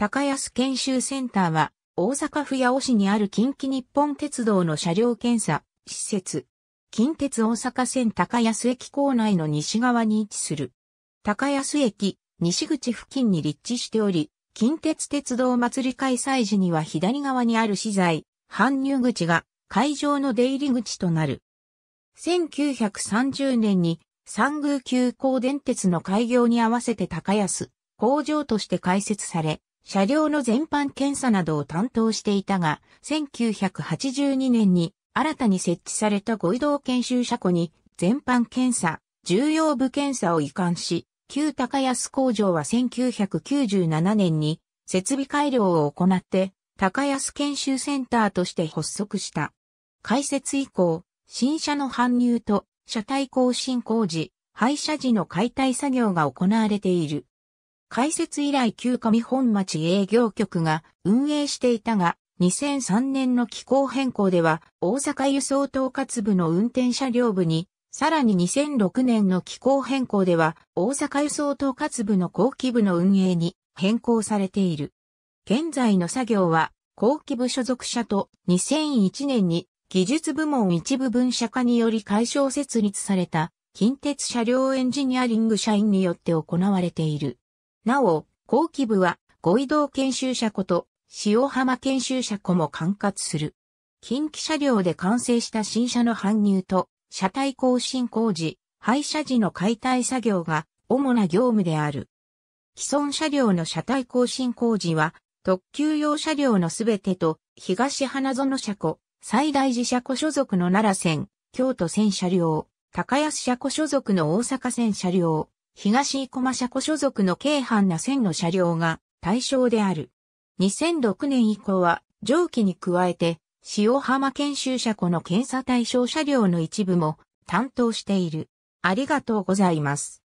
高安研修センターは、大阪府八尾市にある近畿日本鉄道の車両検査、施設。近鉄大阪線高安駅構内の西側に位置する。高安駅、西口付近に立地しており、近鉄鉄道祭り開催時には左側にある資材、搬入口が会場の出入り口となる。1930年に三宮急行電鉄の開業に合わせて高安、工場として開設され、車両の全般検査などを担当していたが、1982年に新たに設置されたご移動研修車庫に全般検査、重要部検査を移管し、旧高安工場は1997年に設備改良を行って、高安研修センターとして発足した。開設以降、新車の搬入と車体更新工事、廃車時の解体作業が行われている。開設以来旧上本町営業局が運営していたが、2003年の機構変更では、大阪輸送統括部の運転車両部に、さらに2006年の機構変更では、大阪輸送統括部の後期部の運営に変更されている。現在の作業は、後期部所属者と2001年に技術部門一部分社化により解消設立された近鉄車両エンジニアリング社員によって行われている。なお、後期部は、五移動研修車庫と、塩浜研修車庫も管轄する。近畿車両で完成した新車の搬入と、車体更新工事、廃車時の解体作業が主な業務である。既存車両の車体更新工事は、特急用車両のすべてと、東花園車庫、最大寺車庫所属の奈良線、京都線車両、高安車庫所属の大阪線車両、東生駒車庫所属の軽犯な線の車両が対象である。2006年以降は、上記に加えて、塩浜研修車庫の検査対象車両の一部も担当している。ありがとうございます。